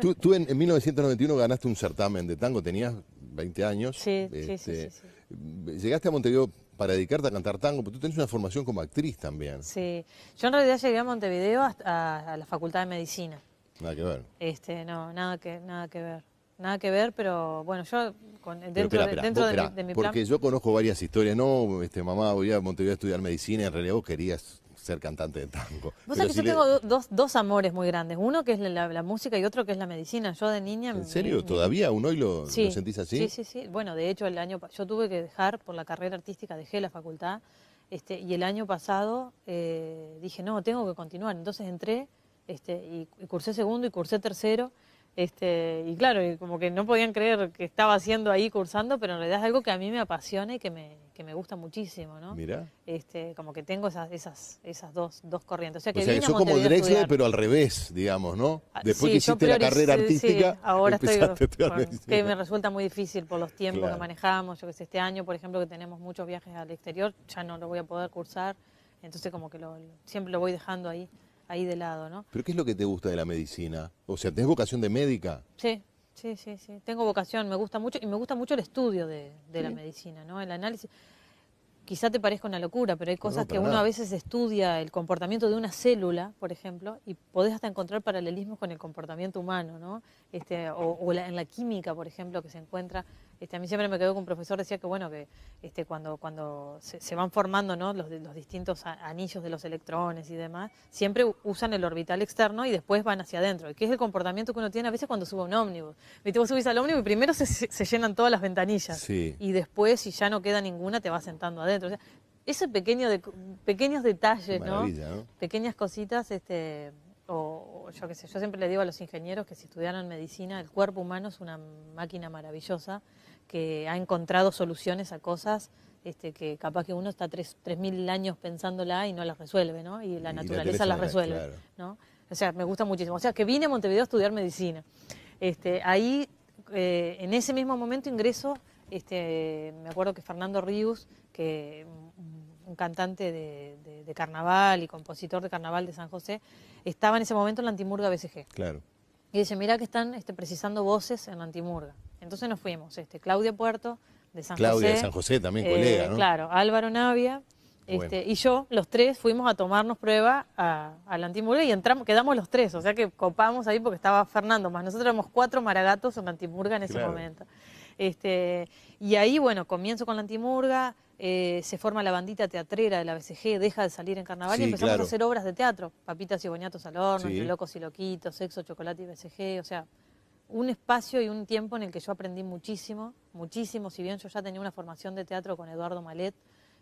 Tú, tú en, 1991 ganaste un certamen de tango, tenías 20 años. Sí, este, sí, sí, Llegaste a Montevideo para dedicarte a cantar tango, pero tú tenés una formación como actriz también. Sí, yo en realidad llegué a Montevideo a, la Facultad de Medicina. Nada que ver. Este, no, nada que, nada que ver. Nada que ver, pero bueno, yo con, dentro, de, mi, porque yo conozco varias historias, no, este, mamá, voy a Montevideo a estudiar medicina, en realidad vos querías ser cantante de tango. Vos sabés que yo tengo dos, amores muy grandes, uno que es la, música y otro que es la medicina. Yo de niña... ¿En serio? ¿Todavía uno hoy lo, sentís así? Sí, sí, sí. Bueno, de hecho el año yo tuve que dejar por la carrera artística, dejé la facultad este, y el año pasado eh, dije, no, tengo que continuar. Entonces entré este, y cursé segundo y cursé tercero este, y claro, como que no podían creer que estaba haciendo ahí cursando, pero en realidad es algo que a mí me apasiona y que me, que me gusta muchísimo, ¿no? Mira. Este, como que tengo esas, esas, esas dos, dos corrientes. O sea, que, como pero al revés, digamos, ¿no? Ah, Después que hiciste la carrera artística. ahora estoy. que me resulta muy difícil por los tiempos que manejamos. Yo que sé, este año, por ejemplo, que tenemos muchos viajes al exterior, ya no lo voy a poder cursar. Entonces, como que lo, siempre lo voy dejando ahí ahí de lado, ¿no? ¿Pero qué es lo que te gusta de la medicina? O sea, ¿tenés vocación de médica? Sí, sí, sí, sí. Tengo vocación, me gusta mucho y me gusta mucho el estudio de, la medicina, ¿no? El análisis. Quizá te parezca una locura, pero hay cosas que uno a veces estudia el comportamiento de una célula, por ejemplo, y podés hasta encontrar paralelismos con el comportamiento humano, ¿no? Este, o, en la química, por ejemplo, que se encuentra este, a mí siempre me quedó con un profesor decía que, bueno, que este, cuando, cuando se, van formando ¿no? los, los, distintos anillos de los electrones y demás, siempre usan el orbital externo y después van hacia adentro, que es el comportamiento que uno tiene a veces cuando sube un ómnibus. Viste, vos subís al ómnibus y primero se, llenan todas las ventanillas y después, si ya no queda ninguna, te vas sentando adentro. O sea, esos pequeño de, pequeños detalles, Pequeñas cositas, este, o, o, yo qué sé, yo siempre le digo a los ingenieros que si estudiaron medicina, el cuerpo humano es una máquina maravillosa que ha encontrado soluciones a cosas este, que capaz que uno está tres mil años pensándola y no las resuelve, ¿no? Y la naturaleza las resuelve, ¿no? O sea, me gusta muchísimo. O sea, que vine a Montevideo a estudiar medicina. Este, ahí, eh, en ese mismo momento ingreso, este, me acuerdo que Fernando Ríos, que mm, un cantante de, carnaval y compositor de carnaval de San José, estaba en ese momento en la Antimurga BCG. Claro. Y dice, mira que están este, precisando voces en la Antimurga. Entonces nos fuimos, este, Claudia Puerto, de San José. Claudia de San José también, eh, colega, ¿no? Claro, Álvaro Navia. Este, y yo, los tres, fuimos a tomarnos prueba a, la antimurga y entramos, quedamos los tres, o sea que copamos ahí porque estaba Fernando, más nosotros éramos cuatro maragatos en la antimurga en ese momento. Este, y ahí, bueno, comienzo con la antimurga, eh, se forma la bandita teatrera de la BCG, deja de salir en carnaval y empezamos a hacer obras de teatro, papitas y boñatos al horno, locos y loquitos, sexo, chocolate y BCG, o sea, un espacio y un tiempo en el que yo aprendí muchísimo, muchísimo, si bien yo ya tenía una formación de teatro con Eduardo Malet,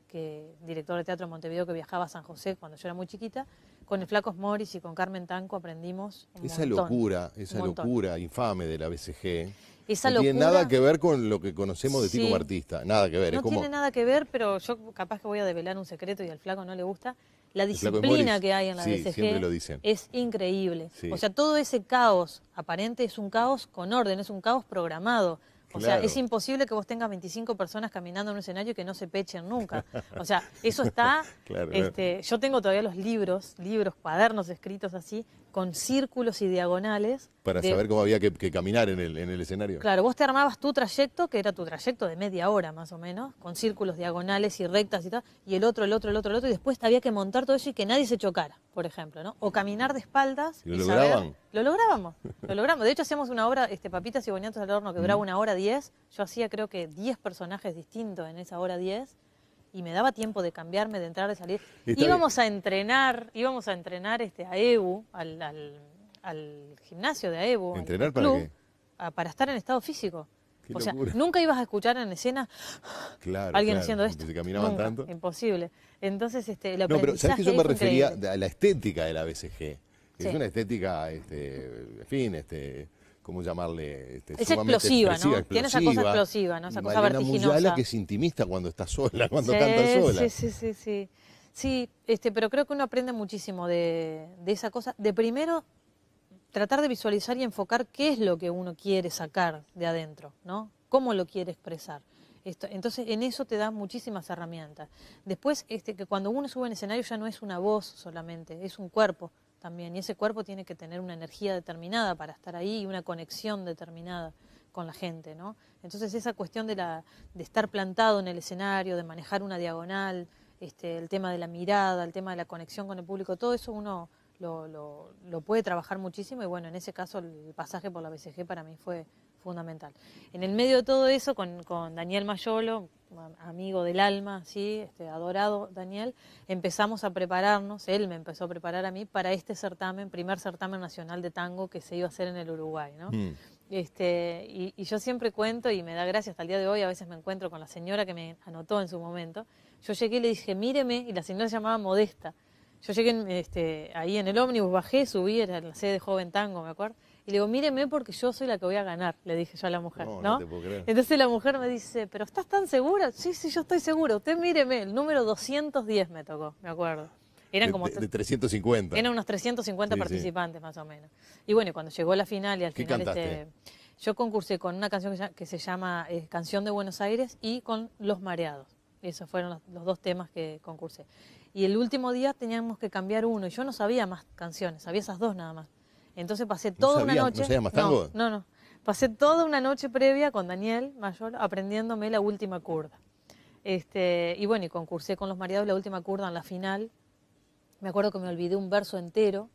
que director de teatro en Montevideo que viajaba a San José cuando yo era muy chiquita, con el Flacos Morris y con Carmen Tanco aprendimos un Esa locura, esa locura infame de la BCG. Esa no tiene nada que ver con lo que conocemos de tipo ti como artista, nada que ver. No tiene nada que ver, pero yo capaz que voy a develar un secreto y al flaco no le gusta la disciplina que hay en la sí, es increíble. O sea, todo ese caos aparente es un caos con orden, es un caos programado. O sea, es imposible que vos tengas 25 personas caminando en un escenario que no se pechen nunca. O sea, eso está... este, Yo tengo todavía los libros, libros, cuadernos escritos así, con círculos y diagonales. Para saber cómo había que, caminar en el, escenario. Claro, vos te armabas tu trayecto, que era tu trayecto de media hora más o menos, con círculos, diagonales y rectas y tal, y el otro, el otro, el otro, el otro, y después había que montar todo eso y que nadie se chocara, por ejemplo, ¿no? O caminar de espaldas. ¿Y lo lograban? Lo lográbamos, lo logramos. De hecho, hacíamos una obra, este, Papitas y Boniatos al Horno, que duraba una hora diez. Yo hacía creo que diez personajes distintos en esa hora diez y me daba tiempo de cambiarme, de entrar, de salir. íbamos a entrenar, íbamos a entrenar este, a Ebu, al, al, gimnasio de Ebu. ¿Entrenar para para estar en estado físico. o sea, nunca ibas a escuchar en escena claro, alguien haciendo esto. Se caminaban tanto. Imposible. Entonces, este, el No, pero ¿sabes que yo me refería a la estética de la BCG? Es una estética, este, en fin, este, ¿cómo llamarle? Este, es explosiva, ¿no? Tiene esa cosa explosiva, ¿no? Esa cosa Mariana vertiginosa. que es intimista cuando está sola, cuando sí, sola. Sí, sí, sí, sí. este, pero creo que uno aprende muchísimo de, esa cosa. De primero, tratar de visualizar y enfocar qué es lo que uno quiere sacar de adentro, ¿no? Cómo lo quiere expresar. entonces, en eso te da muchísimas herramientas. Después, este, que cuando uno sube al escenario ya no es una voz solamente, es un cuerpo, también. Y ese cuerpo tiene que tener una energía determinada para estar ahí y una conexión determinada con la gente, ¿no? Entonces esa cuestión de, la, de estar plantado en el escenario, de manejar una diagonal, este, el tema de la mirada, el tema de la conexión con el público, todo eso uno lo, lo, lo puede trabajar muchísimo y bueno, en ese caso el pasaje por la BCG para mí fue fundamental. En el medio de todo eso, con, Daniel Mayolo, amigo del alma, ¿sí? este, adorado Daniel, empezamos a prepararnos, él me empezó a preparar a mí para este certamen, primer certamen nacional de tango que se iba a hacer en el Uruguay. ¿no? Mm. Este, y, yo siempre cuento, y me da gracias hasta el día de hoy, a veces me encuentro con la señora que me anotó en su momento, yo llegué y le dije, míreme, y la señora se llamaba Modesta. Yo llegué este, ahí en el ómnibus, bajé, subí, era la sede de Joven Tango, me acuerdo y le digo, míreme porque yo soy la que voy a ganar, le dije yo a la mujer, ¿no? Entonces la mujer me dice, ¿pero estás tan segura? Sí, sí, yo estoy segura. Usted míreme, el número 210 me tocó, me acuerdo. Eran como... De 350. Eran unos 350 participantes más o menos. Y bueno, cuando llegó la final y al final... Este, yo concursé con una canción que se llama eh, Canción de Buenos Aires y con Los Mareados. Esos fueron los, los, dos temas que concursé. Y el último día teníamos que cambiar uno y yo no sabía más canciones, sabía esas dos nada más. Entonces pasé toda una noche. ¿No No, Pasé toda una noche previa con Daniel Mayor aprendiéndome la última curda. Este, y bueno, y concursé con los mareados la última curda en la final. Me acuerdo que me olvidé un verso entero.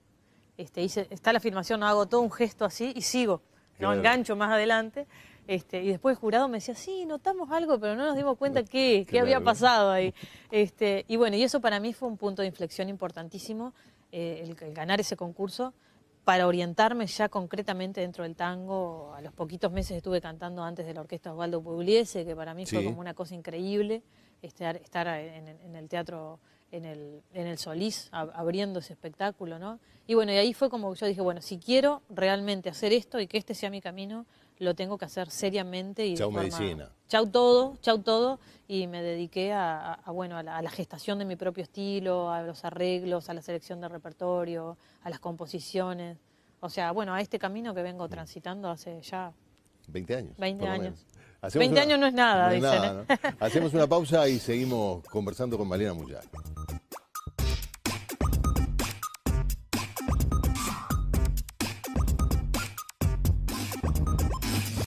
Este, está la no hago todo un gesto así y sigo. No engancho más adelante. Este, y después el jurado me decía, sí, notamos algo, pero no nos dimos cuenta qué, qué, había pasado ahí. Este, y bueno, y eso para mí fue un punto de inflexión importantísimo, eh, el ganar ese concurso para orientarme ya concretamente dentro del tango, a los poquitos meses estuve cantando antes de la orquesta Osvaldo Pugliese, que para mí fue como una cosa increíble este, estar, estar en, el teatro, en el, Solís, abriendo ese espectáculo, ¿no? Y bueno, y ahí fue como yo dije, bueno, si quiero realmente hacer esto y que este sea mi camino, lo tengo que hacer seriamente. Y chau medicina. Chau todo, chau todo. Y me dediqué a, bueno, a la, gestación de mi propio estilo, a los arreglos, a la selección de repertorio, a las composiciones. O sea, bueno, a este camino que vengo transitando hace ya... 20 años. 20 años. 20 años no es nada, dicen. ¿eh? Hacemos una pausa y seguimos conversando con Malena Muyal.